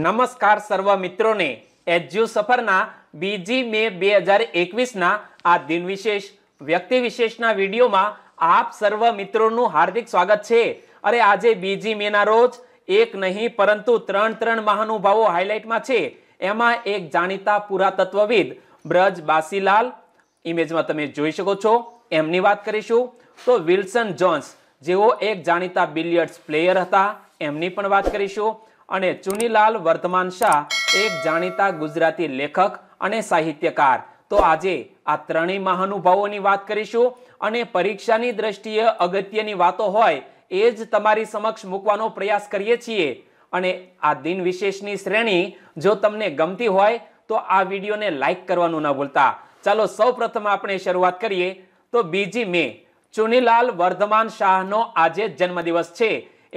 નમસ્કાર સર્વ મિત્રોને એજ્યુ સફરના બીજી મે બે હજાર એકવીસના આ દિન વિશેષ વ્યક્તિ વિશેષના વિડીયોમાં આપ સર્વ મિત્રોનું હાર્દિક સ્વાગત છે અરે આજે બીજી મેના રોજ એક નહીં પરંતુ ત્રણ ત્રણ મહાનુભાવો હાઇલાઇટમાં છે એમાં એક જાણીતા પુરાતત્વવિદ બ્રજ બાસીલાલ ઇમેજમાં તમે જોઈ શકો છો એમની વાત કરીશું તો વિલ્સન જોન્સ જેઓ એક જાણીતા બિલિયર્ડ્સ પ્લેયર હતા એમની પણ વાત કરીશું અને ચુનીલાલ વર્ધમાન શાહ એક જાણીતા ગુજરાતી લેખક અને સાહિત્યકાર તો આજે આ ત્રણેય મહાનુભાવોની વાત કરીશું અને પરીક્ષાની દ્રષ્ટિએ અગત્યની વાતો હોય એ જ તમારી સમક્ષ મૂકવાનો પ્રયાસ કરીએ છીએ અને આ દિન વિશેષની શ્રેણી જો તમને ગમતી હોય તો આ વિડીયોને લાઇક કરવાનું ન ભૂલતા ચાલો સૌપ્રથમ આપણે શરૂઆત કરીએ તો બીજી મે ચુનીલાલ વર્ધમાન શાહનો આજે જન્મદિવસ છે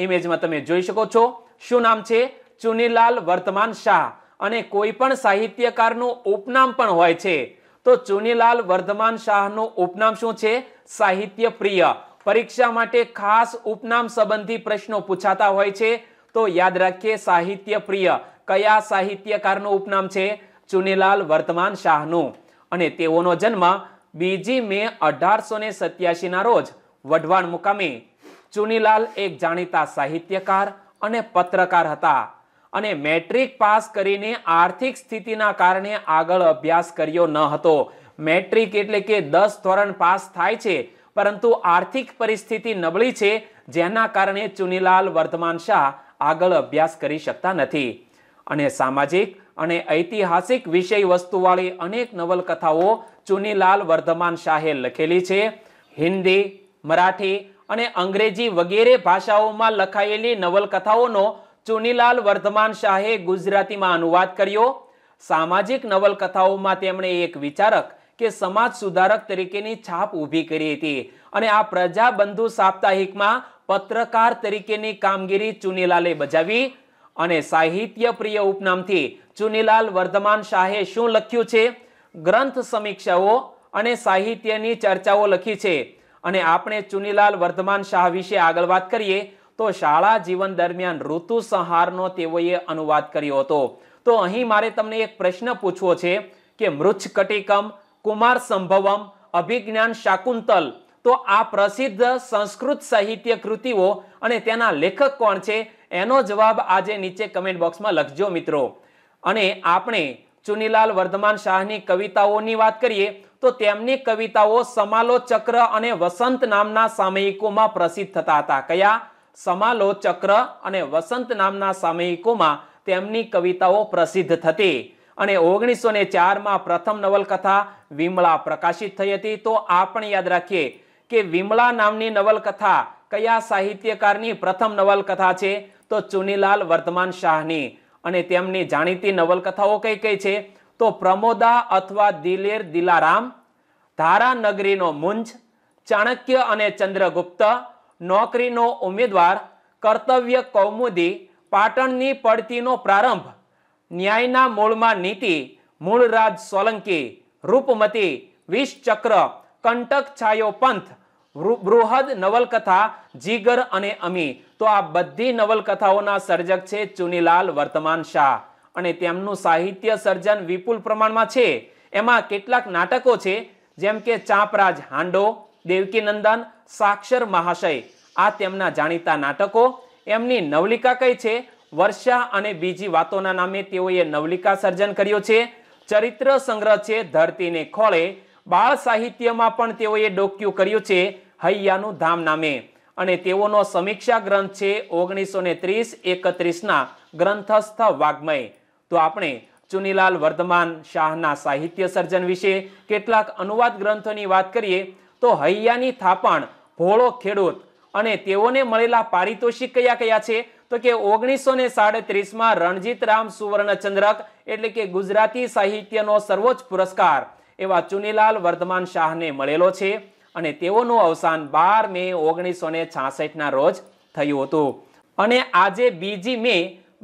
ઇમેજમાં તમે જોઈ શકો છો શું નામ છે ચુનીલાલ વર્તમાન શાહ અને કોઈ પણ સાહિત્યકારનું ઉપનામ પણ હોય છે તો ચુનીલાલ વર્ધમાન શાહનું ઉપનામ શું છે સાહિત્ય પ્રિય પરીક્ષા માટે ખાસ ઉપનામ સંબંધી પ્રશ્નો પૂછાતા હોય છે તો યાદ રાખીએ સાહિત્ય પ્રિય કયા સાહિત્યકારનું ઉપનામ છે ચુનીલાલ વર્તમાન શાહનું અને તેઓનો જન્મ બીજી મે અઢારસો ને રોજ વઢવાણ મુકામે ચુનીલાલ એક જાણીતા સાહિત્યકાર અને પત્રકાર હતા અને મેટ્રિક પાસ કરીને આર્થિક સ્થિતિના કારણે આગળ અભ્યાસ કર્યો ન હતો મેટ્રિક એટલે કે દસ ધોરણ પાસ થાય છે પરંતુ આર્થિક પરિસ્થિતિ નબળી છે જેના કારણે ચુનીલાલ વર્ધમાન શાહ આગળ અભ્યાસ કરી શકતા નથી અને સામાજિક અને ઐતિહાસિક વિષય વસ્તુવાળી અનેક નવલકથાઓ ચુનીલાલ વર્ધમાન શાહે લખેલી છે હિન્દી મરાઠી અને અંગ્રેજી વગેરે ભાષાઓમાં લખાયેલી નવલકથાઓનો ચુનીલાલ વર્ધમાન શાહે ગુજરાતીમાં અનુવાદ કર્યો સામાજિક નવલકથાઓમાં તેમણે એક વિચારક કે સમાજ સુધારક તરીકેની છાપ ઊભી કરી હતી અને આ પ્રજાબંધુ સાપ્તાહિકમાં પત્રકાર તરીકેની કામગીરી ચુનીલાલે બજાવી અને સાહિત્ય પ્રિય ઉપનામથી ચુનીલાલ વર્ધમાન શાહે શું લખ્યું છે ગ્રંથ સમીક્ષાઓ અને સાહિત્યની ચર્ચાઓ લખી છે અને આપણે ચુનીલાલ વર્ધમાન શાહ વિશે આગળ વાત કરીએ તો શાળા જીવન દરમિયાન ઋતુ સંહારનો તેઓએ અનુવાદ કર્યો હતો તો અહીં મારે તમને એક પ્રશ્ન પૂછવો છે કે મૃચ્છકટિકમ કુમાર સંભવમ અભિજ્ઞાન શાકુંતલ તો આ પ્રસિદ્ધ સંસ્કૃત સાહિત્ય કૃતિઓ અને તેના લેખક કોણ છે એનો જવાબ આજે નીચે કમેન્ટ બોક્સમાં લખજો મિત્રો અને આપણે ચુનીલાલ વર્ધમાન શાહની કવિતાઓની વાત કરીએ તો તેમની કવિતાઓ સમાલો અને વસંત નામના સામયિકોમાં પ્રસિદ્ધ થતા હતા કયા સમાલો અને વસંત નામના સામયિકોમાં તેમની કવિતાઓ પ્રસિદ્ધ થતી અને ઓગણીસો ને ચારમાં પ્રથમ નવલકથા વિમળા પ્રકાશિત થઈ હતી તો આ પણ યાદ રાખીએ કે વિમળા નામની નવલકથા કયા સાહિત્યકારની પ્રથમ નવલકથા છે તો ચુનીલાલ વર્ધમાન શાહની અને તેમની જાણીતી નવલકથાઓ કઈ કઈ છે તો પ્રમોદા અથવા દિલેર દિલારામ ધારાનગરીનો મુંજ ચાણક્ય અને ચંદ્રગુપ્ત નોકરીનો ઉમેદવાર કર્તવ્ય કૌમુદી પાટણની પડતીનો પ્રારંભ ન્યાયના મૂળમાં નીતિ મૂળરાજ સોલંકી રૂપમતી વિષચક્ર કંટક છાયો પંથ બૃહદ નવલકથા જીગર અને અમી તો આ બધી નવલકથાઓના સર્જક છે ચુનીલાલ વર્તમાન શાહ અને તેમનું સાહિત્ય સર્જન વિપુલ પ્રમાણમાં છે એમાં કેટલાક નાટકો છે જેમ કે ચાંપરાજ હાંડો દેવકીનંદન સાક્ષર મહાશય આ તેમના જાણીતા નાટકો એમની નવલિકા કઈ છે વર્ષા અને બીજી વાતોના નામે તેઓએ નવલિકા સર્જન કર્યું છે ચરિત્ર સંગ્રહ છે ધરતીને ખોળે બાળ સાહિત્યમાં પણ તેઓએ ડોક્યુ કર્યું છે હૈયાનું ધામ નામે અને તેઓનો સમીક્ષા ગ્રંથ છે ઓગણીસો ને ત્રીસ એકત્રીસના ગ્રંથસ્થ વાગ્મય તો આપણે ચુનીલાલ વર્ધમાન શાહના સાહિત્ય સર્જન વિશે કેટલાક અનુવાદ ગ્રંથોની વાત કરીએ તો હૈયાની થાપણ ભોળો ખેડૂત અને તેઓને મળેલા પારિતોષિક કયા કયા છે તો કે ઓગણીસો ને સાડત્રીસમાં રણજીતરામ સુવર્ણચંદ્રક એટલે કે ગુજરાતી સાહિત્યનો સર્વોચ્ચ પુરસ્કાર એવા ચુનીલાલ વર્ધમાન શાહને મળેલો છે અને તેઓનું અવસાન બાર મે ઓગણીસો ને છાસઠના રોજ થયું હતું અને આજે બીજી મે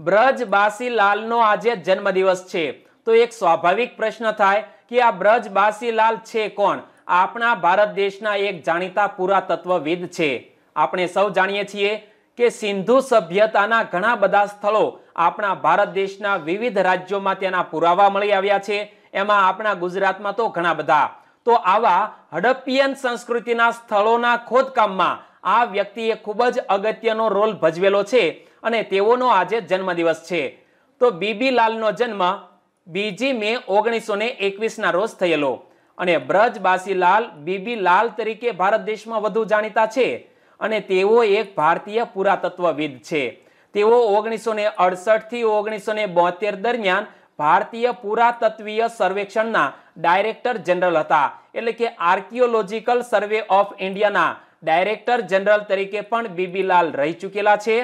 બ્રજબાસીલાલનો આજે જન્મદિવસ છે તો એક સ્વાભાવિક પ્રશ્ન થાય કે આ બ્રજબાસીલાલ છે કોણ આપણા ભારત દેશના એક જાણીતા પુરાતત્વવિદ છે આપણે સૌ જાણીએ છીએ કે સિંધુ સભ્યતાના ઘણા બધા સ્થળો આપણા ભારત દેશના વિવિધ રાજ્યોમાં તેના પુરાવા મળી આવ્યા છે એમાં આપણા ગુજરાતમાં તો ઘણા બધા તો આવા હડપ્પિયન સંસ્કૃતિના સ્થળોના ખોદકામમાં આ વ્યક્તિએ ખૂબ જ અગત્યનો રોલ ભજવેલો છે અને તેઓનો આજે જન્મદિવસ છે તો બીબી લાલનો જન્મ બીજી મે ઓગણીસો ને એકવીસના રોજ થયેલો અને બ્રજ બાસીલાલ બીબી લાલ તરીકે ભારત દેશમાં વધુ જાણીતા છે અને તેઓ એક ભારતીય પુરાતત્વવિદ છે તેઓ ઓગણીસો ને અડસઠથી ઓગણીસો ને બોતેર દરમિયાન ભારતીય પુરાતત્વીય સર્વેક્ષણના ડાયરેક્ટર જનરલ હતા એટલે કે આર્કિયોલોજીકલ સર્વે ઓફ ઇન્ડિયાના ડાયરેક્ટર જનરલ તરીકે પણ બીબીલાલ રહી ચૂકેલા છે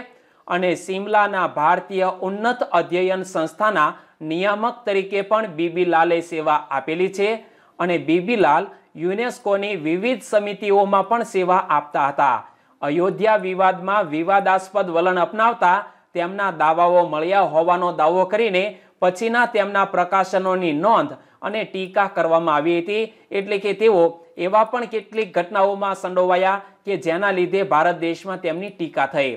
અને સિમલાના ભારતીય ઉન્નત અધ્યયન સંસ્થાના નિયામક તરીકે પણ બીબીલાલે સેવા આપેલી છે અને બીબીલાલ યુનેસ્કોની વિવિધ સમિતિઓમાં પણ સેવા આપતા હતા અયોધ્યા વિવાદમાં વિવાદાસ્પદ વલણ અપનાવતા તેમના દાવાઓ મળ્યા હોવાનો દાવો કરીને પછીના તેમના પ્રકાશનોની નોંધ અને ટીકા કરવામાં આવી હતી એટલે કે તેઓ એવા પણ કેટલીક ઘટનાઓમાં સંડોવાયા કે જેના લીધે ભારત દેશમાં તેમની ટીકા થઈ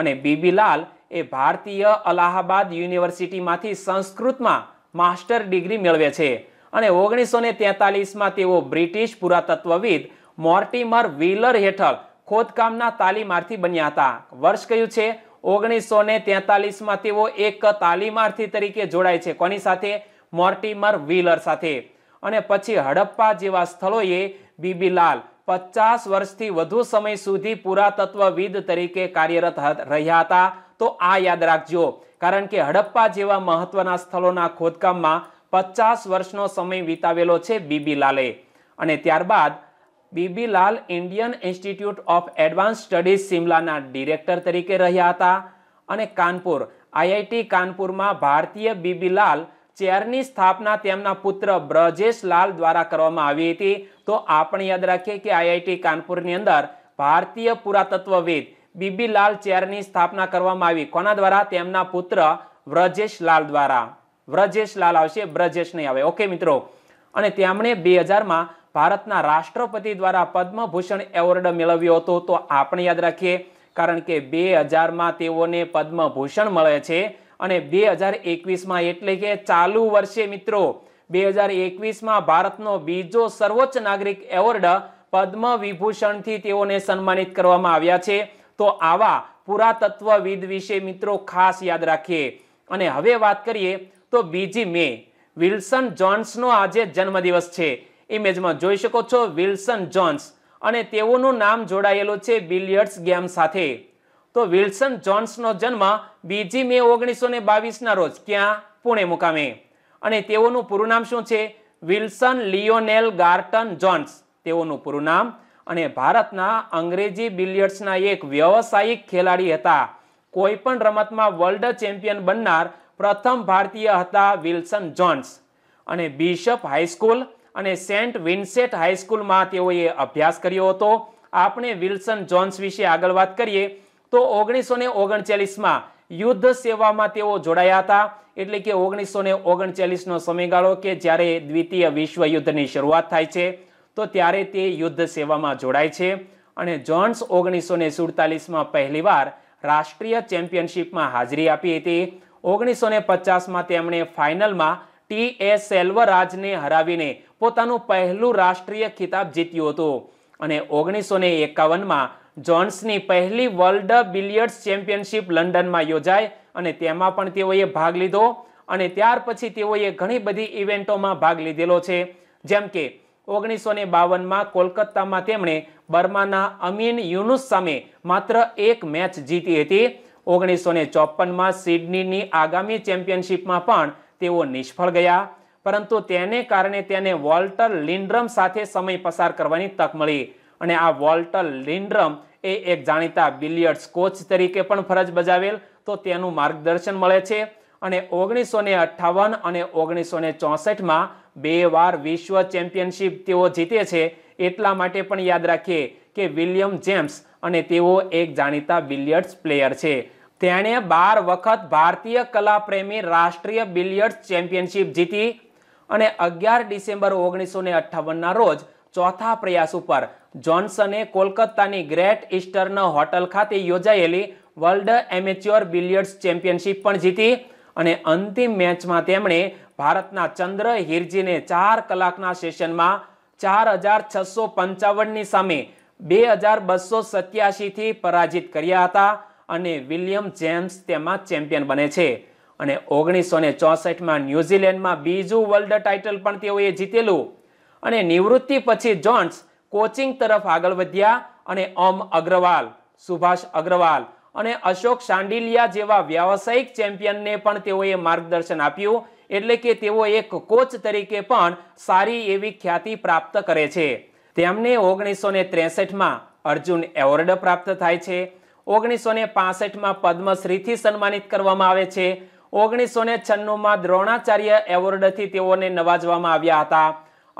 અને બીબીલાલ એ ભારતીય અલાહાબાદ યુનિવર્સિટીમાંથી સંસ્કૃતમાં માસ્ટર ડિગ્રી મેળવે છે અને ઓગણીસો ને તેતાલીસમાં તેઓ બ્રિટિશ પુરાતત્વવિદ મોર્ટિમર વ્હીલર હેઠળ ખોદકામના તાલીમાર્થી બન્યા હતા વર્ષ કયું છે ઓગણીસો ને તેતાલીસમાં તેઓ એક તાલીમાર્થી તરીકે જોડાય છે કોની સાથે મોર્ટિમર વ્હીલર સાથે અને પછી હડપ્પા જેવા સ્થળોએ બીબીલાલ પચાસ વર્ષથી વધુ સમય સુધી પુરાતત્વવિદ તરીકે કાર્યરત રહ્યા હતા તો આ યાદ રાખજો કારણ કે હડપ્પા જેવા મહત્વના સ્થળોના ખોદકામમાં પચાસ વર્ષનો સમય વિતાવેલો છે બીબી લાલે અને ત્યારબાદ B B Lal Indian institute of advance studies સિમલાના ડિરેક્ટર તરીકે રહ્યા હતા અને કાનપુર આઈઆઈટી કાનપુરમાં ભારતીય બીબીલાલ ચેરની સ્થાપના તેમના પુત્ર બ્રજેશ લાલ દ્વારા કરવામાં આવી હતી તો આપણે યાદ રાખીએ કે આઈઆઈટી કાનપુરની અંદર ભારતીય પુરાતત્વવિદ બીબીલાલ ચેરની સ્થાપના કરવામાં આવી કોના દ્વારા તેમના પુત્ર વ્રજેશલાલ દ્વારા વ્રજેશ લાલ આવશે બ્રજેશ નહીં આવે ઓકે મિત્રો અને તેમણે બે હજારમાં ભારતના રાષ્ટ્રપતિ દ્વારા પદ્મભૂષણ એવોર્ડ મેળવ્યો હતો તો આપણે યાદ રાખીએ કારણ કે બે હજારમાં તેઓને પદ્મભૂષણ મળે છે અને બે હજાર એકવીસમાં એટલે કે ચાલુ વર્ષે મિત્રો બે હજાર એકવીસમાં ભારતનો બીજો સર્વોચ્ચ નાગરિક એવોર્ડ પદ્મ વિભૂષણથી તેઓને સન્માનિત કરવામાં આવ્યા છે તો આવા પુરાતત્વવિદ વિશે મિત્રો ખાસ યાદ રાખીએ અને હવે વાત કરીએ તો બીજી મે વિલ્સન જોન્સનો આજે જન્મદિવસ છે ઇમેજમાં જોઈ શકો છો વિલ્સન જોન્સ અને તેઓનું નામ જોડાયેલું છે બિલિયર્ડ્સ ગેમ સાથે તો વિલ્સન જોન્સનો જન્મ બીજી મે ઓગણીસો ને બાવીસના રોજ ક્યાં પુણે મુકામે અને તેઓનું પૂરું નામ શું છે વિલ્સન લિયોનેલ ગાર્ટન જોન્સ તેઓનું પૂરું નામ અને ભારતના અંગ્રેજી બિલિયર્ડ્સના એક વ્યવસાયિક ખેલાડી હતા કોઈ પણ રમતમાં વર્લ્ડ ચેમ્પિયન બનનાર પ્રથમ ભારતીય હતા વિલ્સન જોન્સ અને બિશપ હાઈસ્કૂલ અને સેન્ટ વિન્સેટ હાઈસ્કૂલમાં તેઓએ અભ્યાસ કર્યો હતો આપણે વિલ્સન જોન્સ વિશે આગળ વાત કરીએ તો ઓગણીસો ને ઓગણચાલીસમાં યુદ્ધ સેવામાં તેઓ જોડાયા હતા એટલે કે ઓગણીસો ને ઓગણચાલીસનો સમયગાળો કે જ્યારે દ્વિતીય વિશ્વ યુદ્ધની શરૂઆત થાય છે તો ત્યારે તે યુદ્ધ સેવામાં જોડાય છે અને જોન્સ ઓગણીસો ને સુડતાલીસમાં પહેલીવાર રાષ્ટ્રીય ચેમ્પિયનશિપમાં હાજરી આપી હતી ઓગણીસો ને પચાસમાં તેમણે ફાઇનલમાં ટી એ સેલ્વરાજને હરાવીને પોતાનું પહેલું રાષ્ટ્રીય ખિતાબ જીત્યું હતું અને ઓગણીસો ને એકાવનમાં જોન્સની પહેલી વર્લ્ડ બિલિયર્ડ્સ ચેમ્પિયનશિપ લંડનમાં યોજાય અને તેમાં પણ તેઓએ ભાગ લીધો અને ત્યાર પછી તેઓએ ઘણી બધી ઇવેન્ટોમાં ભાગ લીધેલો છે જેમ કે ઓગણીસો ને બાવનમાં કોલકાતામાં તેમણે બર્માના અમીન યુનુસ સામે માત્ર એક મેચ જીતી હતી ઓગણીસો ને ચોપનમાં સિડનીની આગામી ચેમ્પિયનશિપમાં પણ તેઓ નિષ્ફળ ગયા પરંતુ તેને કારણે તેને વોલ્ટર લિન્ડ્રમ સાથે સમય પસાર કરવાની તક મળી અને આ વોલ્ટર લિન્ડ્રમ એ એક જાણીતા બિલિયર્ડ્સ કોચ તરીકે પણ ફરજ બજાવેલ તો તેનું માર્ગદર્શન મળે છે અને ઓગણીસો ને અઠ્ઠાવન અને ઓગણીસો ને ચોસઠમાં બે વાર વિશ્વ ચેમ્પિયનશિપ તેઓ જીતે છે એટલા માટે પણ યાદ રાખીએ કે વિલિયમ જેમ્સ અને તેઓ એક જાણીતા બિલિયર્ડ્સ પ્લેયર છે તેણે બાર વખત ભારતીય કલા પ્રેમી રાષ્ટ્રીય બિલિયર્ડ્સ ચેમ્પિયનશિપ જીતી અને અગિયાર ડિસેમ્બર ઓગણીસો ને અઠ્ઠાવનના રોજ ચોથા પ્રયાસ ઉપર જોન્સને કોલકાતાની ગ્રેટ ઇસ્ટર્ન હોટલ ખાતે યોજાયેલી વર્લ્ડ એમેચ્યોર બિલિયર્ડ્સ ચેમ્પિયનશિપ પણ જીતી અને અંતિમ મેચમાં તેમણે ભારતના ચંદ્ર હિરજીને ચાર કલાકના સેશનમાં ચાર હજાર છસો પંચાવનની સામે બે હજાર બસો સત્યાસીથી પરાજિત કર્યા હતા અને વિલિયમ જેમ્સ તેમાં ચેમ્પિયન બને છે અને ઓગણીસો ને ચોસઠમાં ન્યુઝીલેન્ડમાં બીજું વર્લ્ડ ટાઇટલ પણ તેઓએ જીતેલું અને નિવૃત્તિ પછી જોન્સ કોચિંગ તરફ આગળ વધ્યા અને ઓમ અગ્રવાલ સુભાષ અગ્રવાલ અને અશોક શાંડિલિયા જેવા વ્યાવસાયિક ચેમ્પિયનને પણ તેઓએ માર્ગદર્શન આપ્યું એટલે કે તેઓ એક કોચ તરીકે પણ સારી એવી ખ્યાતિ પ્રાપ્ત કરે છે તેમને ઓગણીસો ને ત્રેસઠમાં અર્જુન એવોર્ડ પ્રાપ્ત થાય છે ઓગણીસો ને પાસઠમાં પદ્મશ્રીથી સન્માનિત કરવામાં આવે છે ઓગણીસો ને છન્નુંમાં દ્રોણાચાર્ય એવોર્ડથી તેઓને નવાજવામાં આવ્યા હતા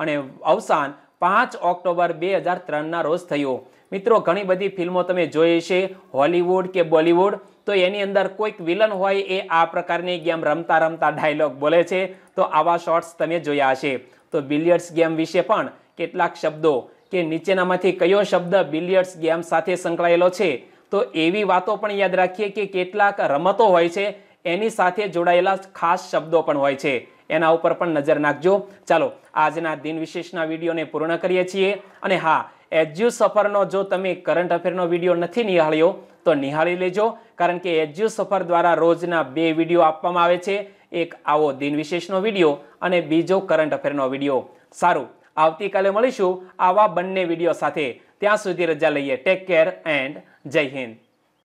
અને અવસાન પાંચ ઓક્ટોબર બે હજાર ત્રણના રોજ થયું મિત્રો ઘણી બધી ફિલ્મો તમે જોઈ છે હોલીવુડ કે બોલીવુડ તો એની અંદર કોઈક વિલન હોય એ આ પ્રકારની ગેમ રમતા રમતા ડાયલોગ બોલે છે તો આવા શોર્ટ્સ તમે જોયા હશે તો બિલિયર્ડ્સ ગેમ વિશે પણ કેટલાક શબ્દો કે નીચેનામાંથી કયો શબ્દ બિલિયર્ડ્સ ગેમ સાથે સંકળાયેલો છે તો એવી વાતો પણ યાદ રાખીએ કે કેટલાક રમતો હોય છે એની સાથે જોડાયેલા ખાસ શબ્દો પણ હોય છે એના ઉપર પણ નજર નાખજો ચાલો આજના દિન વિશેષના વિડીયોને પૂર્ણ કરીએ છીએ અને હા એજ્યુ સફરનો જો તમે કરંટ અફેરનો વિડીયો નથી નિહાળ્યો તો નિહાળી લેજો કારણ કે એજ્યુ સફર દ્વારા રોજના બે વિડીયો આપવામાં આવે છે એક આવો દિન વિશેષનો વિડીયો અને બીજો કરંટ અફેરનો વિડીયો સારું આવતીકાલે મળીશું આવા બંને વિડીયો સાથે ત્યાં સુધી રજા લઈએ ટેક કેર એન્ડ જય હિન્દ